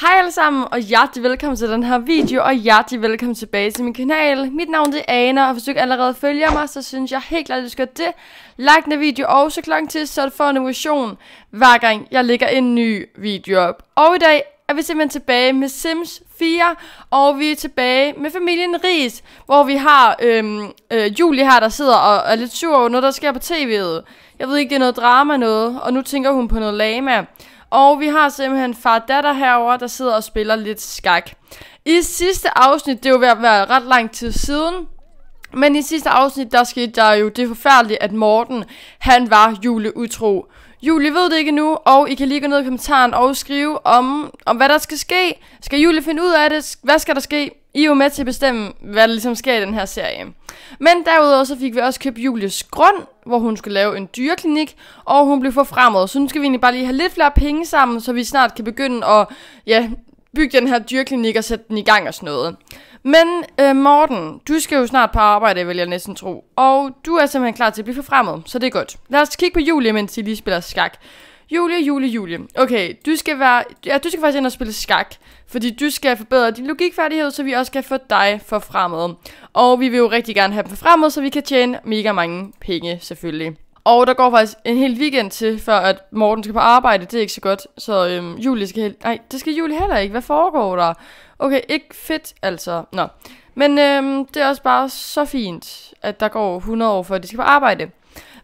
Hej alle sammen, og hjertelig velkommen til den her video, og hjertelig velkommen tilbage til min kanal. Mit navn er Ana, og hvis du ikke allerede følger mig, så synes jeg helt klart, at du skal det. Like den video, og så klokken til, så du får en emotion, hver gang jeg lægger en ny video op. Og i dag er vi simpelthen tilbage med Sims 4, og vi er tilbage med familien Ries, hvor vi har øhm, øh, Julie her, der sidder og er lidt sur over noget, der sker på tv'et. Jeg ved ikke, det er noget drama noget, og nu tænker hun på noget lama. Og vi har simpelthen far datter herover der sidder og spiller lidt skak. I sidste afsnit, det er jo ved at være ret lang tid siden, men i sidste afsnit, der skete der jo det forfærdelige, at Morten, han var juleutro. Julie ved det ikke nu, og I kan lige gå ned i kommentaren og skrive om, om hvad der skal ske. Skal Julie finde ud af det? Hvad skal der ske? I er jo med til at bestemme, hvad der ligesom sker i den her serie. Men derudover så fik vi også købt Julies grund, hvor hun skulle lave en dyreklinik, og hun blev forfremmet. Så nu skal vi egentlig bare lige have lidt flere penge sammen, så vi snart kan begynde at ja, bygge den her dyreklinik og sætte den i gang og sådan noget. Men øh, Morten, du skal jo snart på arbejde, vil jeg næsten tro. Og du er simpelthen klar til at blive forfremmet, så det er godt. Lad os kigge på Julie, mens I lige spiller skak. Julie, Julie, Julie. Okay, du skal, være, ja, du skal faktisk ind og spille skak, fordi du skal forbedre din logikfærdighed, så vi også kan få dig for fremad. Og vi vil jo rigtig gerne have dem for fremad, så vi kan tjene mega mange penge selvfølgelig. Og der går faktisk en hel weekend til, før at Morten skal på arbejde. Det er ikke så godt. Så øhm, Julie skal... Nej, det skal Julie heller ikke. Hvad foregår der? Okay, ikke fedt, altså. Nå. Men øhm, det er også bare så fint, at der går 100 år, før de skal på arbejde.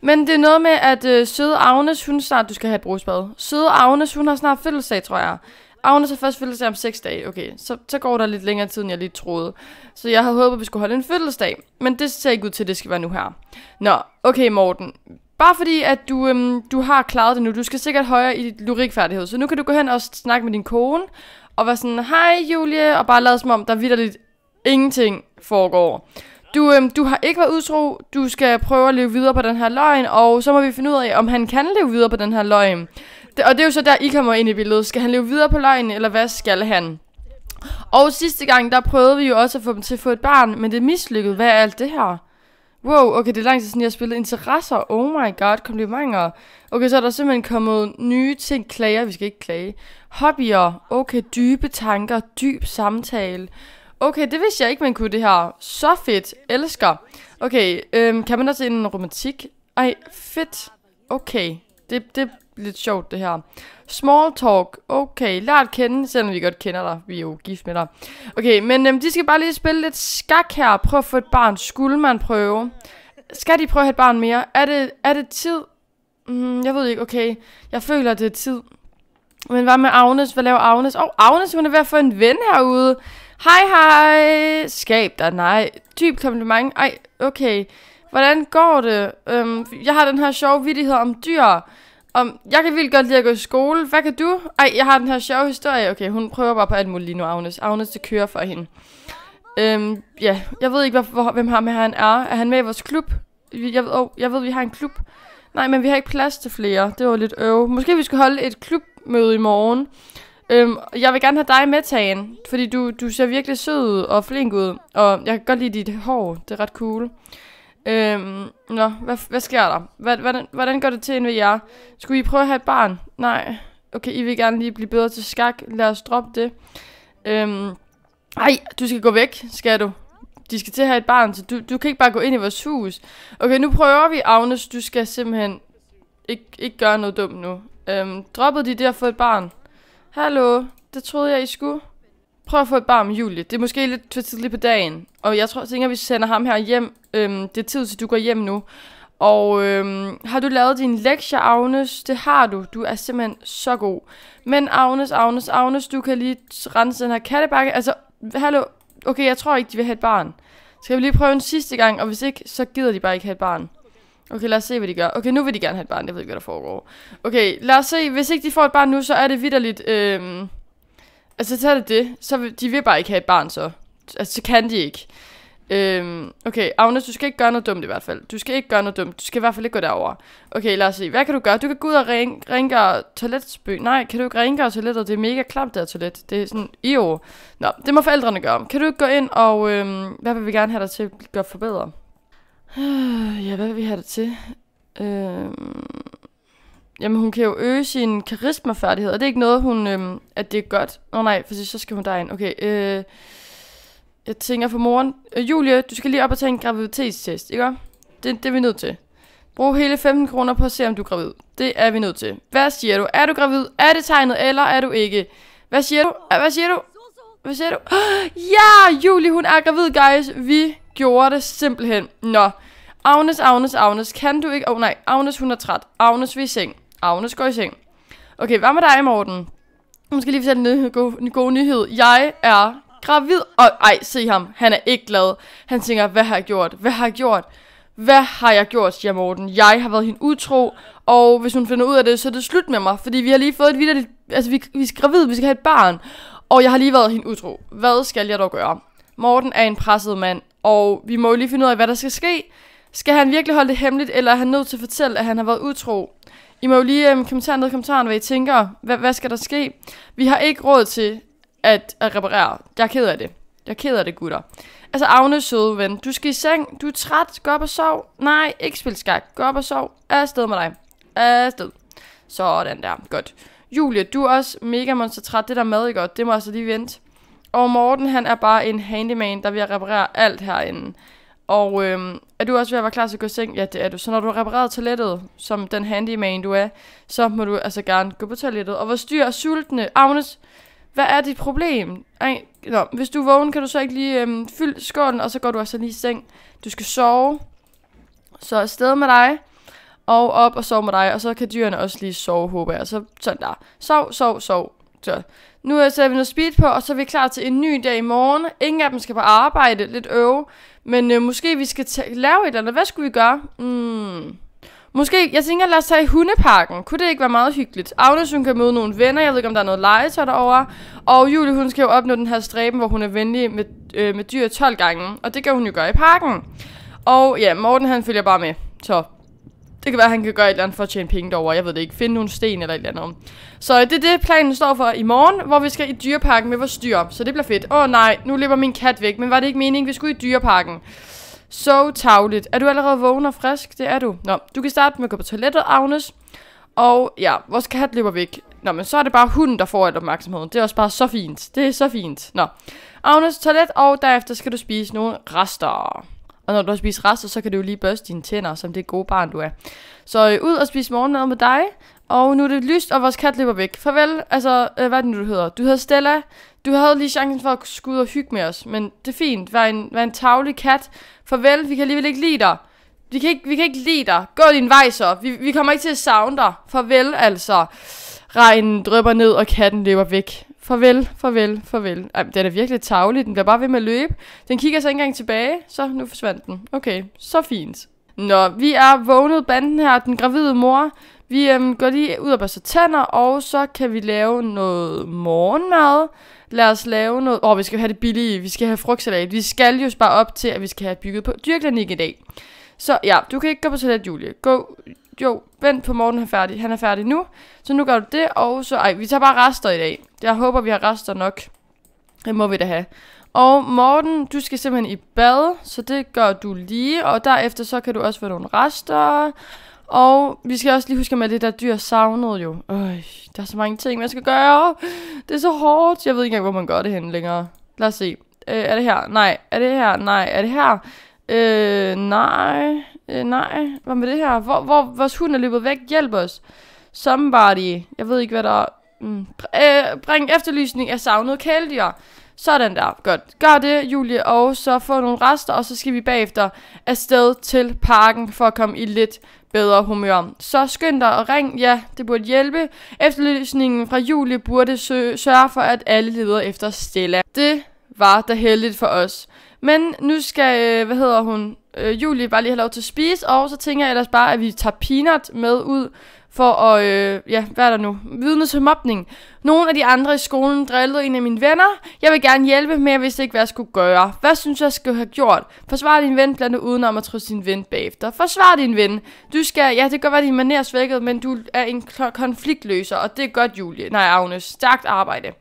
Men det er noget med, at øh, søde Agnes, hun snart, du skal have et brugsbad. Søde Agnes, hun har snart fødselsdag, tror jeg. Agnes har først fødselsdag om 6 dage. Okay, så, så går der lidt længere tid, end jeg lige troede. Så jeg havde håbet, at vi skulle holde en fødselsdag. Men det ser ikke ud til, at det skal være nu her. Nå, okay Morten. Bare fordi, at du, øhm, du har klaret det nu. Du skal sikkert højere i dit lyrikfærdighed. Så nu kan du gå hen og snakke med din kone. Og være sådan, hej Julie. Og bare lade som om, der vidderligt ingenting foregår du, øhm, du har ikke været utro, du skal prøve at leve videre på den her løgn, og så må vi finde ud af, om han kan leve videre på den her løgn. Det, og det er jo så der, I kommer ind i billedet. Skal han leve videre på løgnen, eller hvad skal han? Og sidste gang, der prøvede vi jo også at få dem til at få et barn, men det mislykkede. Hvad er alt det her? Wow, okay, det er lang tid siden, jeg har spillet interesser. Oh my god, komplimenter. Okay, så er der simpelthen kommet nye ting. Klager, vi skal ikke klage. Hobbyer. Okay, dybe tanker, dyb samtale. Okay, det vidste jeg ikke, man kunne det her. Så fedt. Elsker. Okay, øhm, kan man også en romantik? Ej, fedt. Okay, det, det er lidt sjovt det her. Small talk. Okay, lad at kende, selvom vi godt kender dig. Vi er jo gift med dig. Okay, men øhm, de skal bare lige spille lidt skak her. Prøv at få et barn. Skulle man prøve? Skal de prøve at have et barn mere? Er det, er det tid? Mm, jeg ved ikke, okay. Jeg føler, det er tid. Men hvad med Agnes? Hvad laver Agnes? Åh, oh, Agnes, hun er ved at få en ven herude. Hej hej, skab dig, nej. Dyb kompliment, ej, okay. Hvordan går det? Øhm, jeg har den her sjove vidighed om dyr. Om, jeg kan vildt godt lide at gå i skole. Hvad kan du? Ej, jeg har den her sjove historie. Okay, hun prøver bare på alt muligt lige nu, Agnes. Agnes, det kører for hende. Øhm, ja, jeg ved ikke, hvor, hvor, hvem ham her han er. Er han med i vores klub? Jeg ved, oh, jeg ved, vi har en klub. Nej, men vi har ikke plads til flere. Det var lidt øv. Måske vi skal holde et klubmøde i morgen. Øhm, jeg vil gerne have dig med, Tagen, fordi du, du ser virkelig sød ud og flink ud, og jeg kan godt lide dit hår, det er ret cool. Øhm, nå, hvad, hvad sker der? Hvad, hvordan, hvordan går det til ind ved jer? Skulle I prøve at have et barn? Nej. Okay, I vil gerne lige blive bedre til skak. Lad os droppe det. Øhm, ej, du skal gå væk, skal du? De skal til at have et barn, så du, du kan ikke bare gå ind i vores hus. Okay, nu prøver vi, Agnes. Du skal simpelthen ikke, ikke gøre noget dumt nu. Øhm, droppede de det at få et barn? Hallo, det troede jeg, I skulle. Prøv at få et barn med Julie. Det er måske lidt for tidligt på dagen. Og jeg tror, tænker, at vi sender ham her hjem. Øhm, det er tid til, du går hjem nu. Og øhm, har du lavet din lektier, Agnes? Det har du. Du er simpelthen så god. Men Agnes, Agnes, Agnes, du kan lige rense den her kattebakke. Altså, hallo. Okay, jeg tror ikke, de vil have et barn. Skal vi lige prøve en sidste gang, og hvis ikke, så gider de bare ikke have et barn. Okay, lad os se, hvad de gør. Okay, nu vil de gerne have et barn. Jeg ved ikke, hvad der foregår. Okay, lad os se. Hvis ikke de får et barn nu, så er det vidderligt. Øhm, altså, så er det det. Så vil, de vil bare ikke have et barn, så. Altså, så kan de ikke. Øhm, okay, Agnes, du skal ikke gøre noget dumt i hvert fald. Du skal ikke gøre noget dumt. Du skal i hvert fald ikke gå derover. Okay, lad os se. Hvad kan du gøre? Du kan gå ud og ringe og toiletsby. Nej, kan du ikke ringe og toilettet? Det er mega klamt, der toilet. Det er sådan, jo. Nå, det må forældrene gøre. Kan du ikke gå ind og, øhm, hvad vil vi gerne have dig til at gøre forbedre? Ja, hvad vil vi have det til? Øh... Jamen, hun kan jo øge sin karismafærdighed, og det er ikke noget, hun, øh, at det er godt. Åh oh, nej, for så skal hun derind. Okay, øh, jeg tænker for moren. Øh, Julie, du skal lige op og tage en graviditetstest, ikke? Det, det er vi nødt til. Brug hele 15 kroner på at se, om du er gravid. Det er vi nødt til. Hvad siger du? Er du gravid? Er det tegnet, eller er du ikke? Hvad siger du? Hvad siger du? Hvad siger du? Ja, Julie, hun er gravid, guys. Vi gjorde det simpelthen. Nå. Agnes, Agnes, Agnes, kan du ikke? Åh oh, nej, Agnes hun er træt. Agnes vi i seng. Agnes går i seng. Okay, hvad med dig, Morten? Nu skal lige fortælle en, nyhed, en god nyhed. Jeg er gravid. Og oh, ej, se ham. Han er ikke glad. Han tænker, hvad har jeg gjort? Hvad har jeg gjort? Hvad har jeg gjort, siger Morten. Jeg har været hende utro, og hvis hun finder ud af det, så er det slut med mig. Fordi vi har lige fået et videre... Altså, vi, vi skal gravid, vi skal have et barn. Og jeg har lige været hende utro. Hvad skal jeg dog gøre? Morten er en presset mand, og vi må jo lige finde ud af, hvad der skal ske. Skal han virkelig holde det hemmeligt, eller er han nødt til at fortælle, at han har været utro? I må jo lige øhm, kommentere ned i kommentaren, hvad I tænker. Hvad, hvad skal der ske? Vi har ikke råd til at, at reparere. Jeg er ked af det. Jeg er ked af det, gutter. Altså, Agne, søde ven. Du skal i seng. Du er træt. Gå op og sov. Nej, ikke spil skak. Gå op og sov. Afsted med dig. Afsted. Sådan der. Godt. Julia, du er også mega monster træt. Det der mad, ikke godt? Det må altså lige vente. Og Morten, han er bare en handyman, der vil reparere alt herinde. Og øhm, er du også ved at være klar til at gå i seng? Ja, det er du. Så når du har repareret toilettet, som den handyman du er, så må du altså gerne gå på toilettet. Og hvor styr er sultne. Agnes, hvad er dit problem? Ej, nå, hvis du er vågen, kan du så ikke lige øhm, fylde skålen, og så går du altså lige i seng. Du skal sove. Så afsted med dig. Og op og sove med dig. Og så kan dyrene også lige sove, håber jeg. Så sådan der. Sov, sov, sov. Så. Nu er vi noget speed på, og så er vi klar til en ny dag i morgen. Ingen af dem skal på arbejde, lidt øve. Men øh, måske vi skal lave et eller andet. Hvad skulle vi gøre? Mm. Måske, jeg tænker, lad os tage i hundeparken. Kunne det ikke være meget hyggeligt? Agnes, hun kan møde nogle venner. Jeg ved ikke, om der er noget legetøj derovre. Og Julie, hun skal jo opnå den her stræben, hvor hun er venlig med, øh, med dyr 12 gange. Og det kan hun jo gøre i parken. Og ja, Morten han følger bare med. Så det kan være, at han kan gøre et eller andet for at tjene penge derovre. Jeg ved det ikke. Finde nogle sten eller et eller andet om. Så det er det, planen står for i morgen, hvor vi skal i dyreparken med vores dyr. Så det bliver fedt. Åh oh, nej, nu løber min kat væk. Men var det ikke meningen, vi skulle i dyreparken? Så tavligt. Er du allerede vågen og frisk? Det er du. Nå, du kan starte med at gå på toilettet, Agnes. Og ja, vores kat løber væk. Nå, men så er det bare hunden, der får al opmærksomheden. Det er også bare så fint. Det er så fint. Nå. Agnes, toilet, og derefter skal du spise nogle rester. Og når du har spist rester, så kan du jo lige børste dine tænder, som det gode barn du er. Så øh, ud og spise morgenmad med dig. Og nu er det lyst, og vores kat løber væk. Farvel, altså, øh, hvad er det nu, du hedder? Du hedder Stella. Du havde lige chancen for at skulle ud og hygge med os, men det er fint. Vær en, vær en tavlig kat. Farvel, vi kan alligevel ikke lide dig. Vi kan ikke, vi kan ikke lide dig. Gå din vej så. Vi, vi kommer ikke til at savne dig. Farvel, altså. Regnen drøber ned, og katten løber væk farvel, farvel, farvel. Ej, den er virkelig tavlig. Den bliver bare ved med at løbe. Den kigger så ikke engang tilbage. Så, nu forsvandt den. Okay, så fint. Nå, vi er vågnet banden her, den gravide mor. Vi øhm, går lige ud og børster tænder, og så kan vi lave noget morgenmad. Lad os lave noget... Åh, oh, vi skal have det billige, vi skal have frugtsalat. Vi skal jo spare op til, at vi skal have bygget på dyrklinik i dag. Så ja, du kan ikke gå på toilet, Julie. Gå, jo, vent på morgen er færdig. Han er færdig nu. Så nu gør du det, og så... Ej, vi tager bare rester i dag. Jeg håber, vi har rester nok. Det må vi da have. Og Morten, du skal simpelthen i bad, så det gør du lige. Og derefter så kan du også få nogle rester. Og vi skal også lige huske med, at det der dyr savnede jo. Øj, der er så mange ting, man skal gøre. Det er så hårdt. Jeg ved ikke engang, hvor man gør det hen længere. Lad os se. Øh, er det her? Nej. Er det her? Nej. Er det her? Øh, nej, øh, nej. Hvad med det her? Hvor, hvor vores hund er løbet væk. Hjælp os. Somebody. Jeg ved ikke, hvad der er. Mm. Øh, bring efterlysning af savnet kæledyr. Sådan der. Godt. Gør det, Julie, og så få nogle rester, og så skal vi bagefter afsted til parken for at komme i lidt bedre humør. Så skynd dig og ring. Ja, det burde hjælpe. Efterlysningen fra Julie burde sørge for, at alle leder efter Stella. Det var da heldigt for os. Men nu skal, øh, hvad hedder hun, øh, Julie bare lige have lov til at spise, og så tænker jeg ellers bare, at vi tager peanut med ud for at, øh, ja, hvad er der nu, vidne til mobning. Nogle af de andre i skolen drillede en af mine venner. Jeg vil gerne hjælpe, men jeg vidste ikke, hvad jeg skulle gøre. Hvad synes jeg, skulle have gjort? Forsvar din ven, blandt udenom at trøste din ven bagefter. Forsvar din ven. Du skal, ja, det kan godt være, din maner er svækket, men du er en konfliktløser, og det er godt, Julie. Nej, Agnes. Stærkt arbejde.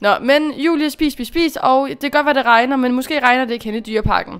Nå, men Julie, spis, spis, spis, og det kan godt være, det regner, men måske regner det ikke hen i dyreparken.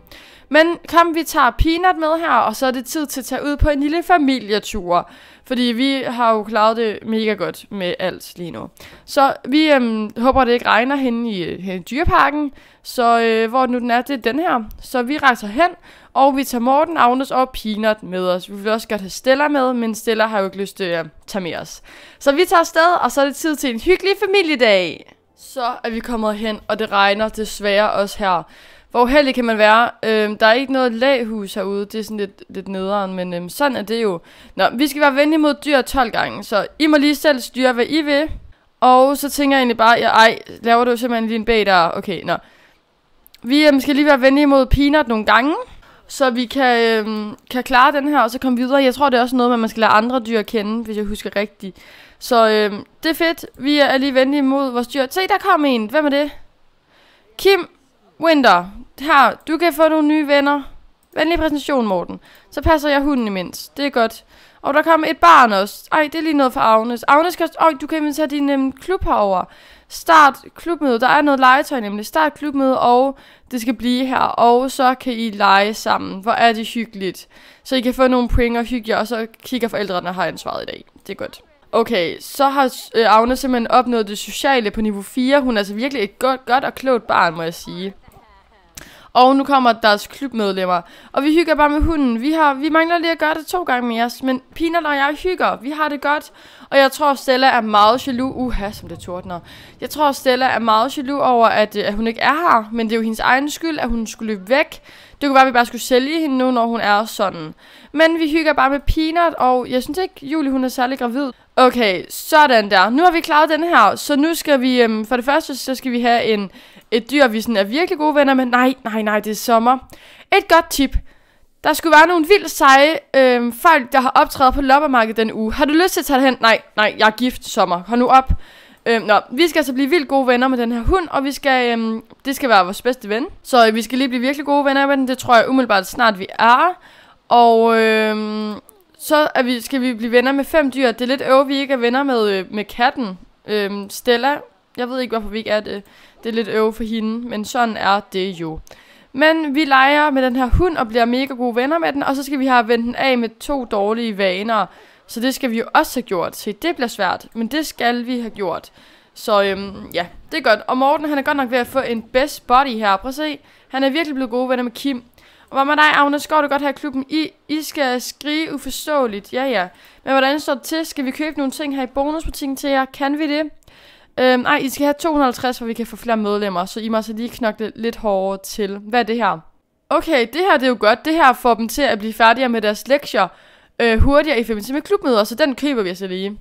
Men kom, vi tager Peanut med her, og så er det tid til at tage ud på en lille familietur. Fordi vi har jo klaret det mega godt med alt lige nu. Så vi øhm, håber, det ikke regner hen i, øh, i dyreparken. Så øh, hvor nu den er, det er den her. Så vi rejser hen, og vi tager Morten, Agnes og Peanut med os. Vi vil også godt have Stella med, men Stella har jo ikke lyst til at tage med os. Så vi tager afsted, og så er det tid til en hyggelig familiedag. Så er vi kommet hen, og det regner desværre også her. Hvor heldig kan man være. Øhm, der er ikke noget laghus herude. Det er sådan lidt, lidt nederen, men øhm, sådan er det jo. Nå, vi skal være venlige mod dyr 12 gange, så I må lige selv styre, hvad I vil. Og så tænker jeg egentlig bare, ja, ej, laver du simpelthen lige en bag der? Okay, nå. Vi øhm, skal lige være venlige mod peanut nogle gange, så vi kan, øhm, kan klare den her, og så komme videre. Jeg tror, det er også noget med, at man skal lade andre dyr kende, hvis jeg husker rigtigt. Så øhm, det er fedt. Vi er lige venlige mod vores dyr. Se, der kom en. Hvem er det? Kim Winter. Her, du kan få nogle nye venner. Venlig præsentation, Morten. Så passer jeg hunden imens. Det er godt. Og der kom et barn også. Ej, det er lige noget for Agnes. Agnes, kan, øj, du kan invitere din øhm, klub herover. Start klubmøde. Der er noget legetøj nemlig. Start klubmøde, og det skal blive her. Og så kan I lege sammen. Hvor er det hyggeligt. Så I kan få nogle point og hygge jer, og så kigger forældrene har ansvaret i dag. Det er godt. Okay, så har øh, Agnes simpelthen opnået det sociale på niveau 4. Hun er altså virkelig et godt, godt og klogt barn, må jeg sige. Og nu kommer deres klubmedlemmer. Og vi hygger bare med hunden. Vi, har, vi mangler lige at gøre det to gange med os. Men Pina og jeg hygger. Vi har det godt. Og jeg tror, Stella er meget jaloux. Uha, som det tordner. Jeg tror, Stella er meget jaloux over, at, øh, at hun ikke er her. Men det er jo hendes egen skyld, at hun skulle løbe væk. Det kunne være, at vi bare skulle sælge hende nu, når hun er sådan. Men vi hygger bare med Peanut, og jeg synes ikke, Julie hun er særlig gravid. Okay, sådan der. Nu har vi klaret den her, så nu skal vi, øhm, for det første, så skal vi have en et dyr, vi sådan er virkelig gode venner med. Nej, nej, nej, det er sommer. Et godt tip. Der skulle være nogle vildt seje øh, folk, der har optrædet på loppermarkedet den uge. Har du lyst til at tage det hen? Nej, nej, jeg er gift, sommer. Hold nu op. Øh, nå, vi skal altså blive vildt gode venner med den her hund, og vi skal, øh, det skal være vores bedste ven. Så øh, vi skal lige blive virkelig gode venner med den, det tror jeg umiddelbart snart vi er. Og øh, så er vi, skal vi blive venner med fem dyr. Det er lidt øv, vi ikke er venner med, øh, med katten. Øh, Stella, jeg ved ikke, hvorfor vi ikke er det. Det er lidt øv for hende, men sådan er det jo. Men vi leger med den her hund og bliver mega gode venner med den, og så skal vi have vendt den af med to dårlige vaner. Så det skal vi jo også have gjort. Se, det bliver svært, men det skal vi have gjort. Så øhm, ja, det er godt. Og Morten, han er godt nok ved at få en best body her. Prøv at se. Han er virkelig blevet gode venner med Kim. Og hvad med dig, Agnes? Går du godt her i klubben? I, I skal skrige uforståeligt. Ja, ja. Men hvordan står det til? Skal vi købe nogle ting her i bonusbutikken til jer? Kan vi det? Øhm, nej, I skal have 250, hvor vi kan få flere medlemmer, så I må altså lige knokle lidt hårdere til. Hvad er det her? Okay, det her det er jo godt. Det her får dem til at blive færdige med deres lektier øh, hurtigere i forbindelse med klubmøder, så den køber vi altså lige.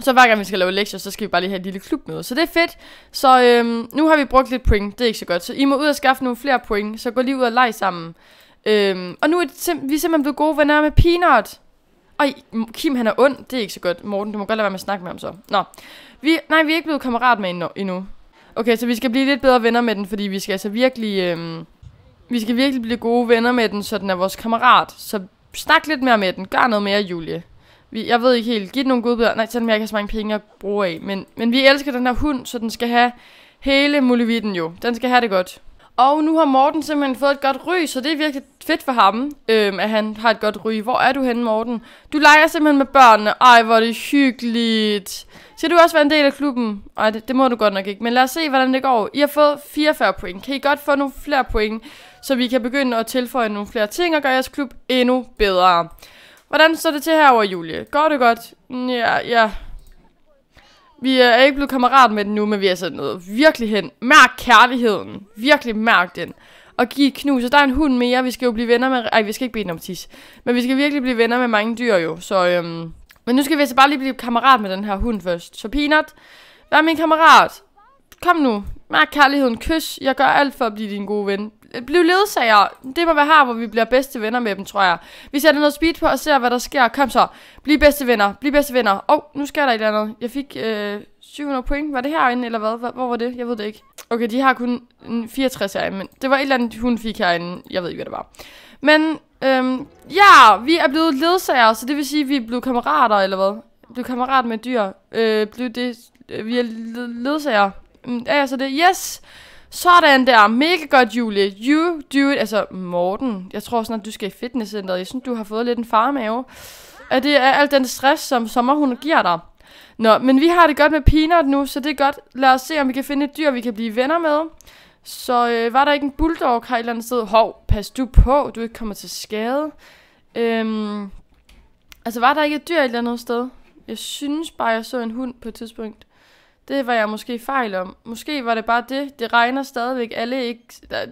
Så hver gang vi skal lave lektier, så skal vi bare lige have et lille klubmøde. Så det er fedt. Så øhm, nu har vi brugt lidt point. Det er ikke så godt. Så I må ud og skaffe nogle flere point. Så gå lige ud og lege sammen. Øhm, og nu er det sim- vi er simpelthen blevet gode venner med Peanut. Ej, Kim han er ond. Det er ikke så godt. Morten, du må godt lade være med at snakke med ham så. Nå. Vi, nej, vi er ikke blevet kammerat med hende endnu. Okay, så vi skal blive lidt bedre venner med den, fordi vi skal altså virkelig... Øh, vi skal virkelig blive gode venner med den, så den er vores kammerat. Så snak lidt mere med den. Gør noget mere, Julie. Vi, jeg ved ikke helt. Giv den nogle gode Nej, selvom jeg ikke har så mange penge at bruge af. Men, men vi elsker den her hund, så den skal have hele muligheden jo. Den skal have det godt. Og nu har Morten simpelthen fået et godt ry, så det er virkelig fedt for ham, øhm, at han har et godt ry. Hvor er du henne, Morten? Du leger simpelthen med børnene. Ej, hvor er det hyggeligt. Skal du også være en del af klubben? Ej, det, det må du godt nok ikke. Men lad os se, hvordan det går. I har fået 44 point. Kan I godt få nogle flere point, så vi kan begynde at tilføje nogle flere ting og gøre jeres klub endnu bedre. Hvordan står det til herover Julie? Går det godt? Ja, ja, vi er ikke blevet kammerat med den nu, men vi er sådan noget virkelig hen. Mærk kærligheden. Virkelig mærk den. Og giv knus. Og der er en hund mere. Vi skal jo blive venner med... Ej, vi skal ikke bede den om tis. Men vi skal virkelig blive venner med mange dyr jo. Så øhm... Men nu skal vi altså bare lige blive kammerat med den her hund først. Så Peanut, vær min kammerat. Kom nu. Mærk kærligheden. Kys. Jeg gør alt for at blive din gode ven. Bliv ledsager. Det må være her, hvor vi bliver bedste venner med dem, tror jeg. Vi sætter noget speed på og ser, hvad der sker. Kom så. Bliv bedste venner. Bliv bedste venner. Åh, oh, nu sker der et eller andet. Jeg fik øh, 700 point. Var det herinde, eller hvad? Hvor var det? Jeg ved det ikke. Okay, de har kun 64 herinde, men det var et eller andet, hun fik herinde. Jeg ved ikke, hvad det var. Men, øhm, ja, vi er blevet ledsager, så det vil sige, at vi er blevet kammerater, eller hvad? Blev kammerat med dyr. Øh, blev det... Øh, vi er ledsager. Mm, ja, så det, yes! Sådan der, mega godt, Julie. You do it. Altså, Morten, jeg tror sådan, at du skal i fitnesscenteret. Jeg synes, du har fået lidt en farmave. At det er al den stress, som sommerhunden giver dig. Nå, men vi har det godt med peanut nu, så det er godt. Lad os se, om vi kan finde et dyr, vi kan blive venner med. Så øh, var der ikke en bulldog her et eller andet sted? Hov, pas du på, du ikke kommer til skade. Øhm, altså, var der ikke et dyr et eller andet sted? Jeg synes bare, jeg så en hund på et tidspunkt. Det var jeg måske fejl om. Måske var det bare det. Det regner stadigvæk. Alle ikke,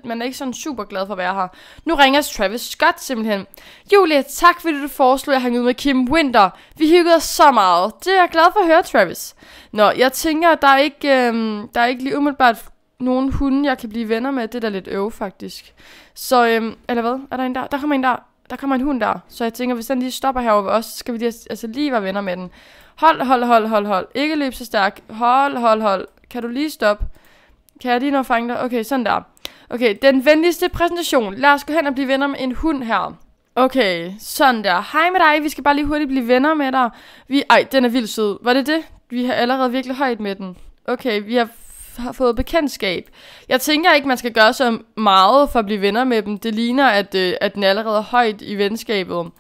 man er ikke sådan super glad for at være her. Nu ringer Travis Scott simpelthen. Julia, tak fordi du foreslog, at jeg hang ud med Kim Winter. Vi hyggede os så meget. Det er jeg glad for at høre, Travis. Nå, jeg tænker, der er ikke, øhm, der er ikke lige umiddelbart nogen hunde, jeg kan blive venner med. Det er da lidt øv, faktisk. Så, øhm, eller hvad? Er der en der? Der kommer en der der kommer en hund der. Så jeg tænker, hvis den lige stopper herovre ved os, så skal vi lige, altså lige være venner med den. Hold, hold, hold, hold, hold. Ikke løb så stærkt. Hold, hold, hold. Kan du lige stoppe? Kan jeg lige nå at fange dig? Okay, sådan der. Okay, den venligste præsentation. Lad os gå hen og blive venner med en hund her. Okay, sådan der. Hej med dig, vi skal bare lige hurtigt blive venner med dig. Vi, ej, den er vildt sød. Var det det? Vi har allerede virkelig højt med den. Okay, vi har har fået bekendtskab. Jeg tænker ikke, man skal gøre så meget for at blive venner med dem. Det ligner, at, øh, at den allerede er højt i venskabet.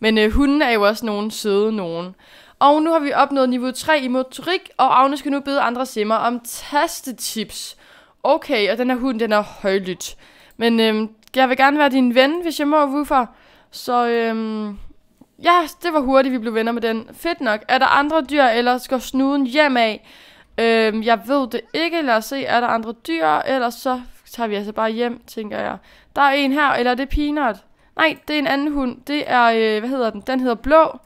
Men øh, hunden er jo også nogen søde nogen. Og nu har vi opnået niveau 3 i motorik, og Agnes skal nu bede andre simmer om tastetips. Okay, og den her hund, den er højlydt. Men øh, jeg vil gerne være din ven, hvis jeg må, hvorfor? Så øh, ja, det var hurtigt, vi blev venner med den. Fedt nok. Er der andre dyr, eller skal snuden hjem af? Øhm, jeg ved det ikke. Lad os se, er der andre dyr? Ellers så tager vi altså bare hjem, tænker jeg. Der er en her, eller er det Peanut? Nej, det er en anden hund. Det er, øh, hvad hedder den? Den hedder Blå.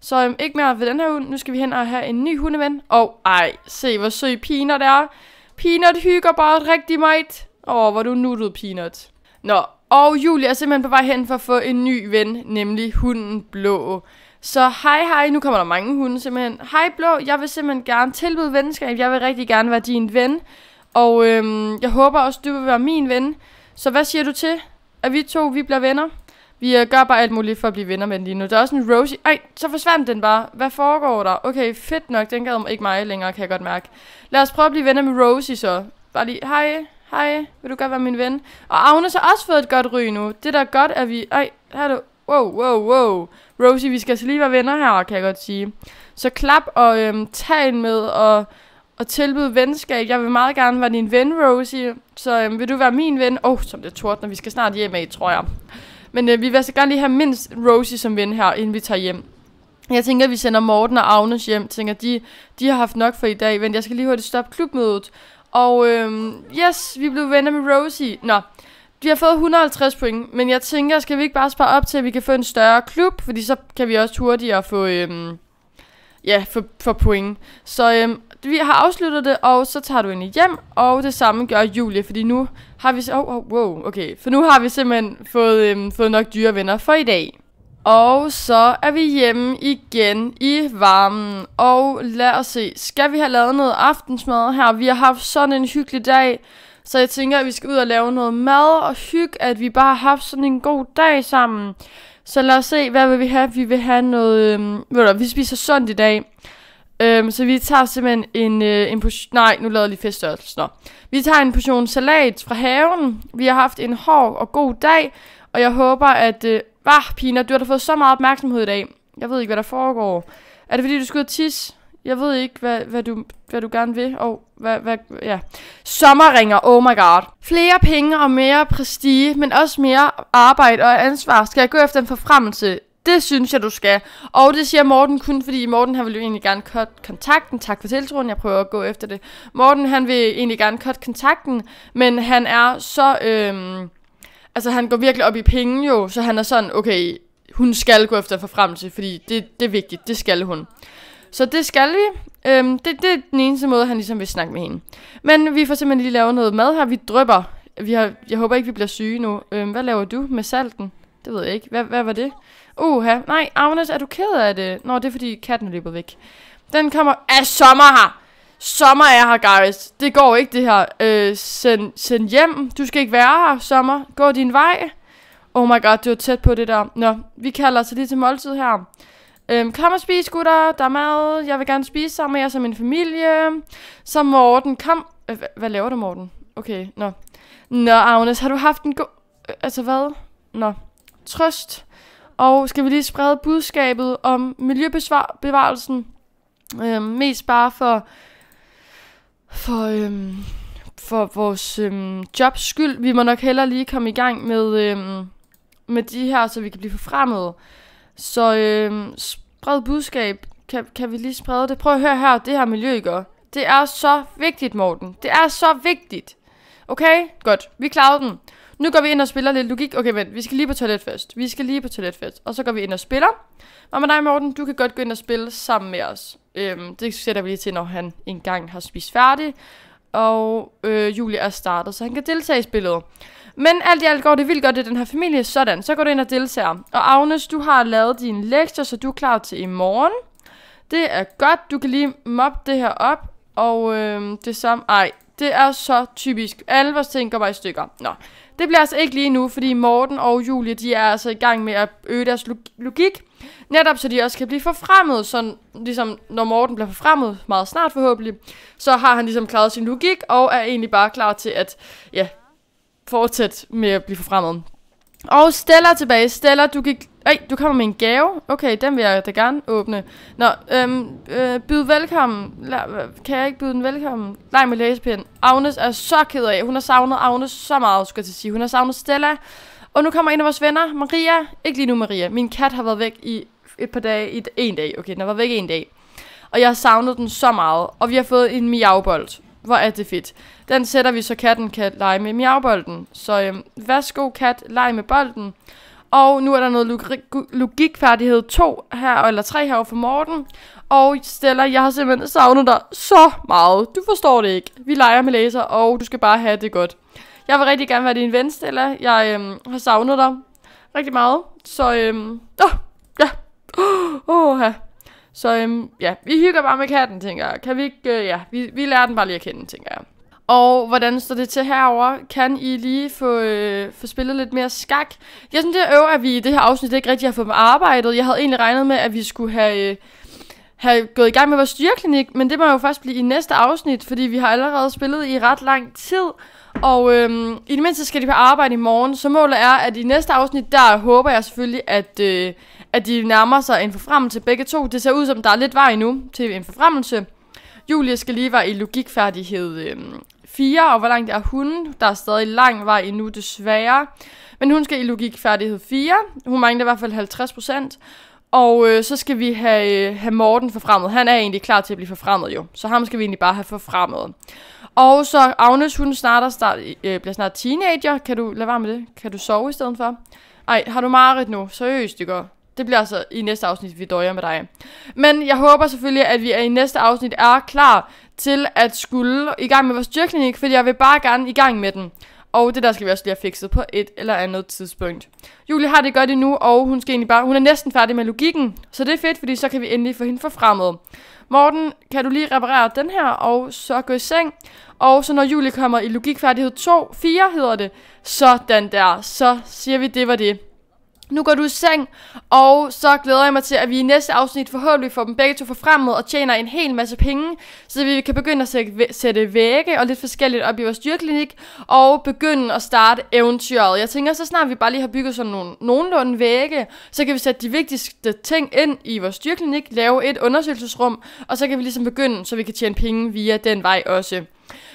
Så øhm, ikke mere ved den her hund. Nu skal vi hen og have en ny hundeven. Og oh, ej, se hvor sød Peanut er. Peanut hygger bare rigtig meget. Åh, oh, hvor du nuttet, Peanut. Nå, og Julie er simpelthen på vej hen for at få en ny ven, nemlig hunden Blå. Så hej hej, nu kommer der mange hunde simpelthen. Hej Blå, jeg vil simpelthen gerne tilbyde venskab. Jeg vil rigtig gerne være din ven. Og øhm, jeg håber også, du vil være min ven. Så hvad siger du til, at vi to vi bliver venner? Vi øh, gør bare alt muligt for at blive venner med den lige nu. Der er også en Rosie. Ej, så forsvandt den bare. Hvad foregår der? Okay, fedt nok. Den gad ikke mig længere, kan jeg godt mærke. Lad os prøve at blive venner med Rosie så. Bare lige, hej, hej, vil du godt være min ven? Og Agnes har også fået et godt ry nu. Det der er godt, at vi... Ej, hallo. du wow, wow, wow. Rosie, vi skal altså lige være venner her, kan jeg godt sige. Så klap og øhm, tag en med og, og tilbyd venskab. Jeg vil meget gerne være din ven, Rosie. Så øhm, vil du være min ven? Åh, oh, som det er når Vi skal snart hjem af, tror jeg. Men øh, vi vil altså gerne lige have mindst Rosie som ven her, inden vi tager hjem. Jeg tænker, at vi sender Morten og Agnes hjem. Jeg tænker, de, de har haft nok for i dag. Men jeg skal lige hurtigt stoppe klubmødet. Og øhm, yes, vi blev venner med Rosie. Nå, de har fået 150 point, men jeg tænker, skal vi ikke bare spare op til, at vi kan få en større klub? Fordi så kan vi også hurtigere få, øhm, ja, for, for point. Så øhm, vi har afsluttet det, og så tager du ind hjem, og det samme gør Julie, fordi nu har vi... Oh, oh, wow, okay. For nu har vi simpelthen fået, øhm, fået nok dyre venner for i dag. Og så er vi hjemme igen i varmen. Og lad os se, skal vi have lavet noget aftensmad her? Vi har haft sådan en hyggelig dag. Så jeg tænker, at vi skal ud og lave noget mad og hygge, at vi bare har haft sådan en god dag sammen. Så lad os se, hvad vil vi have? Vi vil have noget... Øhm, ved du, vi spiser sundt i dag. Øhm, så vi tager simpelthen en, øh, en portion... Nej, nu lavede jeg lige feststørrelsen. Nå. Vi tager en portion salat fra haven. Vi har haft en hård og god dag. Og jeg håber, at... Øh, Vah, Pina, du har da fået så meget opmærksomhed i dag. Jeg ved ikke, hvad der foregår. Er det fordi, du skulle tisse? Jeg ved ikke, hvad, hvad, du, hvad du gerne vil, og hvad, hvad, ja. Sommerringer, oh my god. Flere penge og mere prestige, men også mere arbejde og ansvar. Skal jeg gå efter en forfremmelse? Det synes jeg, du skal. Og det siger Morten kun, fordi Morten han vil jo egentlig gerne cut kontakten. Tak for tiltroen, jeg prøver at gå efter det. Morten han vil egentlig gerne cut kontakten, men han er så... Øhm, altså han går virkelig op i penge jo, så han er sådan, okay, hun skal gå efter forfremmelse, fordi det, det er vigtigt, det skal hun. Så det skal vi. Øhm, det, det er den eneste måde, han ligesom vil snakke med hende. Men vi får simpelthen lige lavet noget mad her. Vi drypper. Vi har, jeg håber ikke, vi bliver syge nu. Øhm, hvad laver du med salten? Det ved jeg ikke. Hvad, hvad var det? Uha. Nej, Agnes, er du ked af det? Nå, det er fordi katten er løbet væk. Den kommer... af sommer her! Sommer er her, guys. Det går ikke, det her. Øh, send, send hjem. Du skal ikke være her, sommer. Gå din vej. Oh my god, det var tæt på det der. Nå, vi kalder så lige til måltid her. Øhm, kom og spis, gutter. Der er mad. Jeg vil gerne spise sammen med jer som en familie. Så Morten, kom. Øh, hvad laver du, Morten? Okay, nå. Nå, Agnes, har du haft en god... Øh, altså hvad? Nå. Trøst. Og skal vi lige sprede budskabet om miljøbevarelsen? Øh, mest bare for... For, øhm, for vores øhm, jobs skyld. Vi må nok hellere lige komme i gang med, øhm, med de her, så vi kan blive forfremmet. Så øh, spred budskab. Kan, kan vi lige sprede det? Prøv at høre her, det her miljø, I gør. Det er så vigtigt, Morten. Det er så vigtigt. Okay? Godt. Vi klarede den. Nu går vi ind og spiller lidt logik. Okay, vent. Vi skal lige på toilet først. Vi skal lige på toilet først. Og så går vi ind og spiller. Og med dig, Morten, du kan godt gå ind og spille sammen med os. Øhm, det sætter vi lige til, når han engang har spist færdig. Og øh, Julie er startet, så han kan deltage i spillet. Men alt i alt går det vildt godt i den her familie. Sådan, så går du ind og deltager. Og Agnes, du har lavet din lektier, så du er klar til i morgen. Det er godt, du kan lige moppe det her op. Og øh, det samme... Ej, det er så typisk. Alle vores ting går bare i stykker. Nå, det bliver altså ikke lige nu, fordi Morten og Julie, de er altså i gang med at øge deres logik. Netop så de også kan blive forfremmet, så ligesom når Morten bliver forfremmet meget snart forhåbentlig, så har han ligesom klaret sin logik og er egentlig bare klar til at ja, fortsætte med at blive forfremmet. Og Stella tilbage. Stella, du gik... Ej, du kommer med en gave. Okay, den vil jeg da gerne åbne. Nå, øhm, øh, byd velkommen. La kan jeg ikke byde den velkommen? Nej, med læsepind. Agnes er så ked af. Hun har savnet Agnes så meget, skulle jeg til at sige. Hun har savnet Stella. Og nu kommer en af vores venner, Maria. Ikke lige nu, Maria. Min kat har været væk i et par dage. I en dag. Okay, den har været væk en dag. Og jeg har savnet den så meget. Og vi har fået en miaubold. Hvor er det fedt. Den sætter vi, så katten kan lege med miavbolden. Så øhm, værsgo kat, leg med bolden. Og nu er der noget logikfærdighed 2 her, eller 3 her for Morten. Og Stella, jeg har simpelthen savnet dig så meget. Du forstår det ikke. Vi leger med laser, og du skal bare have det godt. Jeg vil rigtig gerne være din ven, Stella. Jeg øhm, har savnet dig rigtig meget. Så øhm, oh, ja. Åh, oh, ja. Så øhm, ja, vi hygger bare med katten, tænker jeg. Kan vi ikke, øh, ja, vi, vi lærer den bare lige at kende, tænker jeg. Og hvordan står det til herover? Kan I lige få, øh, få spillet lidt mere skak? Jeg synes, det øver, at vi i det her afsnit ikke rigtig har fået med arbejdet. Jeg havde egentlig regnet med, at vi skulle have, øh, have gået i gang med vores styrklinik, men det må jo først blive i næste afsnit, fordi vi har allerede spillet i ret lang tid. Og øhm, i det mindste skal de på arbejde i morgen, så målet er, at i næste afsnit, der håber jeg selvfølgelig, at... Øh, at de nærmer sig en forfremmelse begge to. Det ser ud som, der er lidt vej nu til en forfremmelse. Julie skal lige være i logikfærdighed 4, øhm, og hvor langt er hun? Der er stadig lang vej endnu, desværre. Men hun skal i logikfærdighed 4. Hun mangler i hvert fald 50 procent. Og øh, så skal vi have, øh, have Morten forfremmet. Han er egentlig klar til at blive forfremmet jo. Så ham skal vi egentlig bare have forfremmet. Og så Agnes, hun snart start, øh, bliver snart teenager. Kan du lade være med det? Kan du sove i stedet for? Ej, har du mareridt nu? Seriøst, det går. Det bliver altså i næste afsnit, vi døjer med dig. Men jeg håber selvfølgelig, at vi er i næste afsnit er klar til at skulle i gang med vores dyrklinik, fordi jeg vil bare gerne i gang med den. Og det der skal vi også lige have fikset på et eller andet tidspunkt. Julie har det godt endnu, og hun, skal egentlig bare, hun er næsten færdig med logikken. Så det er fedt, fordi så kan vi endelig få hende for fremmed. Morten, kan du lige reparere den her, og så gå i seng. Og så når Julie kommer i logikfærdighed 2, 4 hedder det, sådan der, så siger vi, det var det. Nu går du i seng, og så glæder jeg mig til, at vi i næste afsnit forhåbentlig får dem begge to forfremmet og tjener en hel masse penge, så vi kan begynde at sætte vægge og lidt forskelligt op i vores dyrklinik, og begynde at starte eventyret. Jeg tænker, så snart vi bare lige har bygget sådan nogle nogenlunde vægge, så kan vi sætte de vigtigste ting ind i vores dyrklinik, lave et undersøgelsesrum, og så kan vi ligesom begynde, så vi kan tjene penge via den vej også.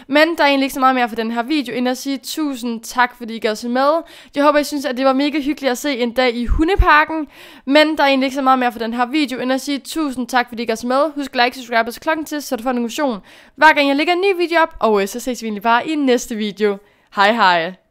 Men der er egentlig ikke så meget mere for den her video, end at sige tusind tak, fordi I gad se med. Jeg håber, I synes, at det var mega hyggeligt at se en dag i Hundeparken. Men der er egentlig ikke så meget mere for den her video, end at sige tusind tak, fordi I gad se med. Husk like, subscribe og så klokken til, så du får en notifikation, hver gang jeg lægger en ny video op. Og øh, så ses vi egentlig bare i næste video. Hej hej!